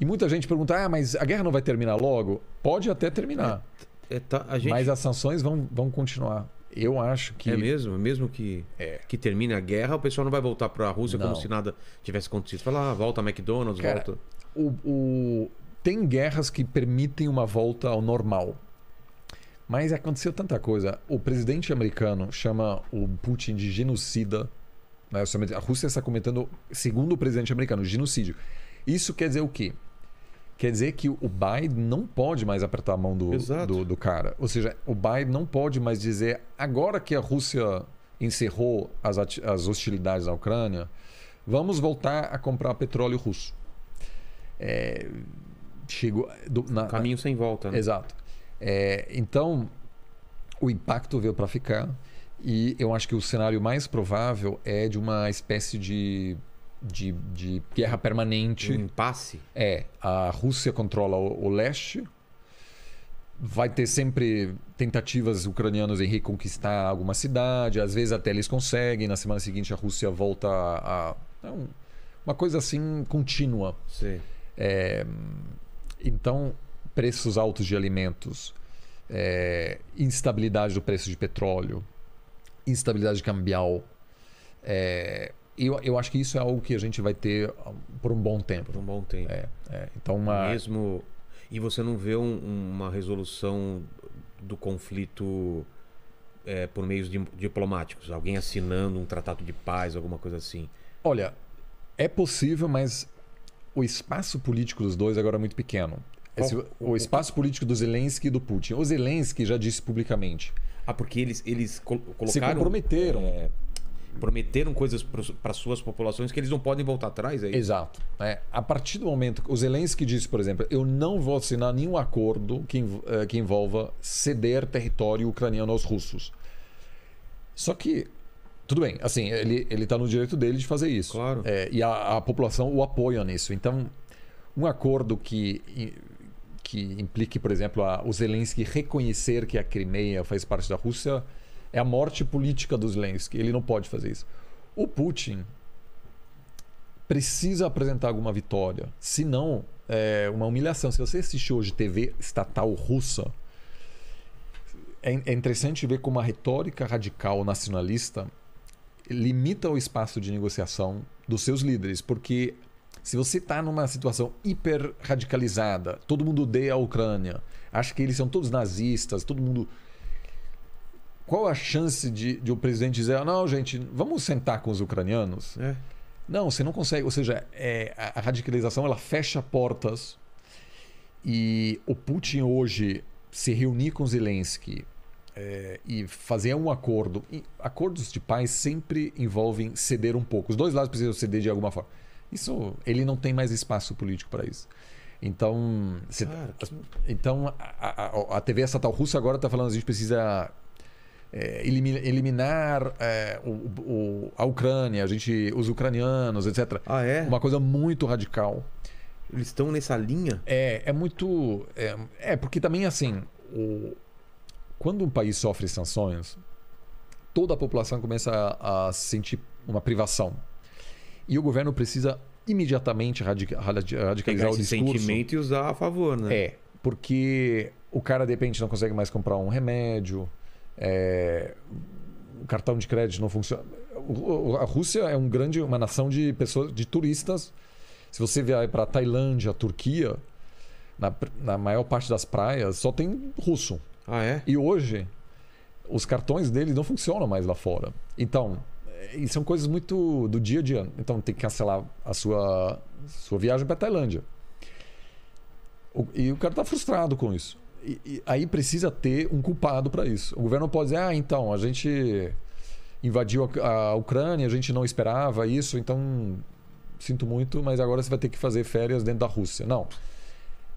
E muita gente pergunta: ah, mas a guerra não vai terminar logo? Pode até terminar. É, é, tá, a gente... Mas as sanções vão, vão continuar. Eu acho que. É mesmo? Mesmo que, é. que termine a guerra, o pessoal não vai voltar para a Rússia não. como se nada tivesse acontecido. Fala, ah, volta McDonald's, Cara, volta. O, o... Tem guerras que permitem uma volta ao normal. Mas aconteceu tanta coisa. O presidente americano chama o Putin de genocida. Né? A Rússia está comentando segundo o presidente americano, genocídio. Isso quer dizer o quê? quer dizer que o Biden não pode mais apertar a mão do, do, do, cara. Ou seja, o Biden não pode mais dizer, agora que a Rússia encerrou as, as hostilidades na Ucrânia, vamos voltar a comprar petróleo russo. É, chegou, do, na, Caminho sem volta. Né? Exato. É, então, o impacto veio para ficar. E eu acho que o cenário mais provável é de uma espécie de de, de guerra permanente. Um impasse? É. A Rússia controla o, o leste. Vai ter sempre tentativas ucranianas em reconquistar alguma cidade. Às vezes até eles conseguem. Na semana seguinte a Rússia volta a. a é uma coisa assim contínua. Sim. É, então, preços altos de alimentos, é, instabilidade do preço de petróleo, instabilidade cambial, é, eu, eu acho que isso é algo que a gente vai ter por um bom tempo. Por um bom tempo. É, é. Então, uma... Mesmo. E você não vê um, uma resolução do conflito é, por meios de, diplomáticos? Alguém assinando um tratado de paz, alguma coisa assim? Olha, é possível, mas o espaço político dos dois agora é muito pequeno. Esse, é o, espaço político do Zelensky e do Putin. O Zelensky já disse publicamente. Ah, porque eles, eles colocaram. Se comprometeram. É, prometeram coisas para suas populações que eles não podem voltar atrás aí. É Exato. É, a partir do momento que o Zelensky disse, por exemplo, eu não vou assinar nenhum acordo que, eh, que envolva ceder território ucraniano aos russos. Só que tudo bem, assim, ele ele está no direito dele de fazer isso. Claro. É, e a, a, população o apoia nisso. Então, um acordo que que implique, por exemplo, a, o Zelensky reconhecer que a Crimeia faz parte da Rússia é a morte política do Zelensky. Ele não pode fazer isso. O Putin precisa apresentar alguma vitória. Senão, é uma humilhação. Se você assistir hoje TV estatal russa, é, é interessante ver como a retórica radical nacionalista limita o espaço de negociação dos seus líderes, porque se você está numa situação hiper radicalizada, todo mundo odeia a Ucrânia, acha que eles são todos nazistas, todo mundo qual a chance de, de o presidente dizer, não, gente, vamos sentar com os ucranianos? É. Não, você não consegue. Ou seja, é, a radicalização ela fecha portas. E o Putin hoje se reunir com Zelensky é, e fazer um acordo. E acordos de paz sempre envolvem ceder um pouco. Os dois lados precisam ceder de alguma forma. Isso, ele não tem mais espaço político para isso. Então, se, que... então a, a, a TV estatal russa agora está falando que a gente precisa é, eliminar é, o, o, a Ucrânia, a gente, os ucranianos, etc. Ah, é? Uma coisa muito radical. Eles estão nessa linha? É, é muito. É, é porque também, assim, o, quando um país sofre sanções, toda a população começa a, a sentir uma privação. E o governo precisa imediatamente radica, radicalizar Pegar o discurso. sentimento e usar a favor, né? É, porque o cara de repente não consegue mais comprar um remédio. É, o cartão de crédito não funciona. A Rússia é um grande, uma nação de pessoas, de turistas. Se você vier para a Tailândia, Turquia, na, na maior parte das praias só tem russo. Ah, é? E hoje os cartões deles não funcionam mais lá fora. Então, é, isso são coisas muito do dia a dia. Então tem que cancelar a sua, sua viagem para Tailândia. O, e o cara está frustrado com isso aí precisa ter um culpado para isso. O governo pode dizer, ah, então, a gente invadiu a, Ucrânia, a gente não esperava isso, então sinto muito, mas agora você vai ter que fazer férias dentro da Rússia. Não.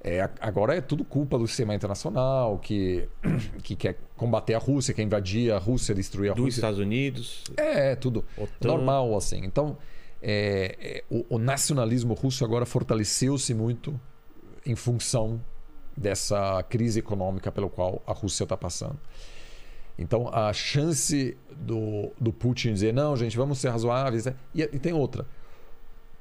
É, agora é tudo culpa do sistema internacional que, que quer combater a Rússia, quer invadir a Rússia, destruir a Dos Rússia. Dos Estados Unidos. É, é tudo. OTAN. Normal, assim. Então, é, é, o, o nacionalismo russo agora fortaleceu-se muito em função dessa crise econômica pelo qual a Rússia está passando. Então, a chance do, do Putin dizer, não, gente, vamos ser razoáveis. Né? E, e tem outra.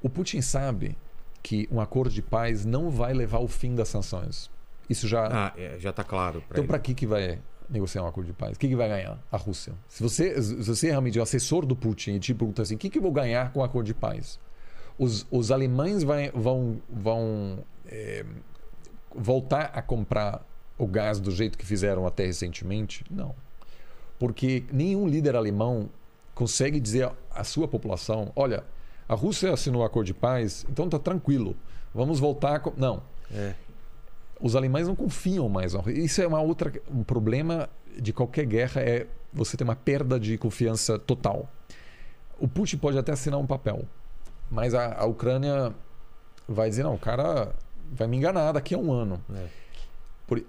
O Putin sabe que um acordo de paz não vai levar ao fim das sanções. Isso já. Ah, é, já está claro. Pra então, para que, que vai negociar um acordo de paz? O que, que vai ganhar a Rússia? Se você, se você realmente é o assessor do Putin e te pergunta assim: o que, que eu vou ganhar com o um acordo de paz? Os, os alemães vai, vão, vão é, voltar a comprar o gás do jeito que fizeram até recentemente? Não. Porque nenhum líder alemão consegue dizer à sua população: olha, a Rússia assinou o um acordo de paz, então está tranquilo, vamos voltar. A... Não. É. Os alemães não confiam mais. Isso é uma outra um problema de qualquer guerra é você ter uma perda de confiança total. O Putin pode até assinar um papel, mas a, a Ucrânia vai dizer não, o cara vai me enganar daqui a um ano. É. Por,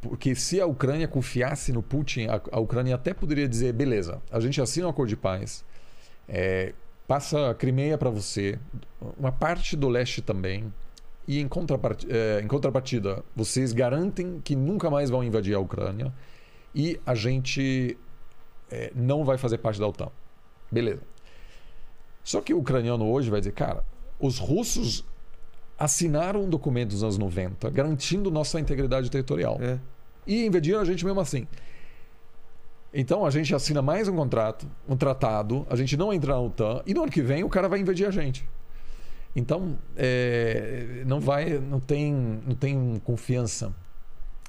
porque se a Ucrânia confiasse no Putin, a, a, Ucrânia até poderia dizer: beleza, a gente assina um acordo de paz, é, passa a Crimeia para você, uma parte do leste também, e em contrapartida, é, em contrapartida, vocês garantem que nunca mais vão invadir a Ucrânia e a gente é, não vai fazer parte da OTAN. Beleza. Só que o ucraniano hoje vai dizer: cara, os russos assinaram um documento nos anos 90 garantindo nossa integridade territorial. É. E invadiram a gente mesmo assim. Então a gente assina mais um contrato, um tratado, a gente não entra na OTAN e no ano que vem o cara vai invadir a gente. Então é, não vai, não tem, não tem confiança.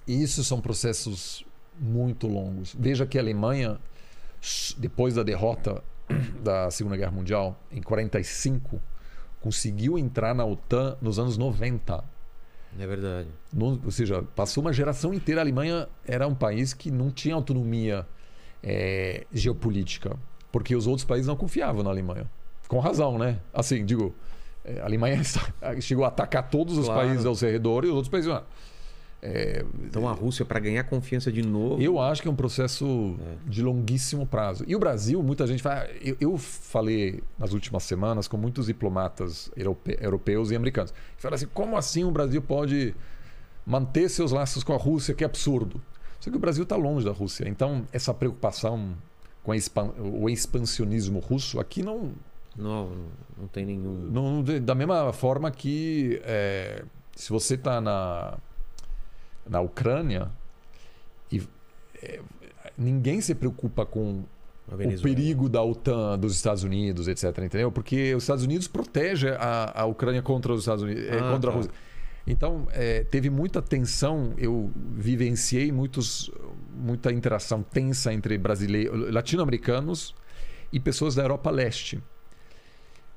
E isso são processos muito longos. Veja que a Alemanha, depois da derrota da Segunda Guerra Mundial em 1945, conseguiu entrar na OTAN nos anos 90. É verdade. No, ou seja, passou uma geração inteira. A Alemanha era um país que não tinha autonomia é, geopolítica, porque os outros países não confiavam na Alemanha. Com razão, né? Assim, digo, é, a Alemanha chegou a atacar todos os claro. países ao seu redor e os outros países. Ah, é, então a é. Rússia, para ganhar confiança de novo. Eu acho que é um processo é. de longuíssimo prazo. E o Brasil, muita gente fala. Eu, eu falei nas últimas semanas com muitos diplomatas europe, europeus e americanos. Falaram assim: como assim o Brasil pode manter seus laços com a Rússia? Que absurdo. Só que o Brasil está longe da Rússia. Então, essa preocupação com o expansionismo russo aqui não. Não, não tem nenhum. Não, da mesma forma que é, se você está na na Ucrânia e é, ninguém se preocupa com o perigo da OTAN, dos Estados Unidos, etc. Entendeu? Porque os Estados Unidos protege a, a Ucrânia contra os Estados Unidos, é, ah, contra tá. a Rússia. Então, é, teve muita tensão, eu vivenciei muitos, muita interação tensa entre brasileiros, latino-americanos e pessoas da Europa Leste.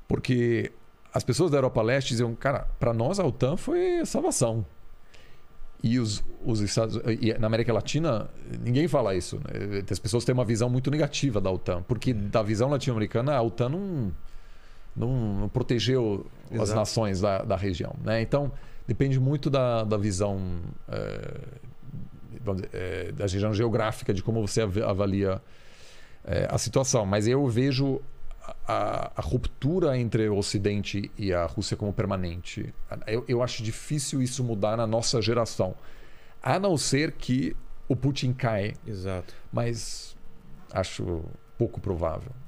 Porque as pessoas da Europa Leste diziam, cara, para nós a OTAN foi salvação. E os, os Estados e na América Latina, ninguém fala isso. Né? As pessoas têm uma visão muito negativa da OTAN, porque é. da visão latino-americana, a OTAN não, não, não protegeu Exato. as nações da, da região. Né? Então, depende muito da, da visão é, dizer, é, da região geográfica, de como você avalia é, a situação. Mas eu vejo a, a, ruptura entre o Ocidente e a Rússia como permanente. Eu, eu acho difícil isso mudar na nossa geração. A não ser que o Putin caia. Exato. Mas acho pouco provável.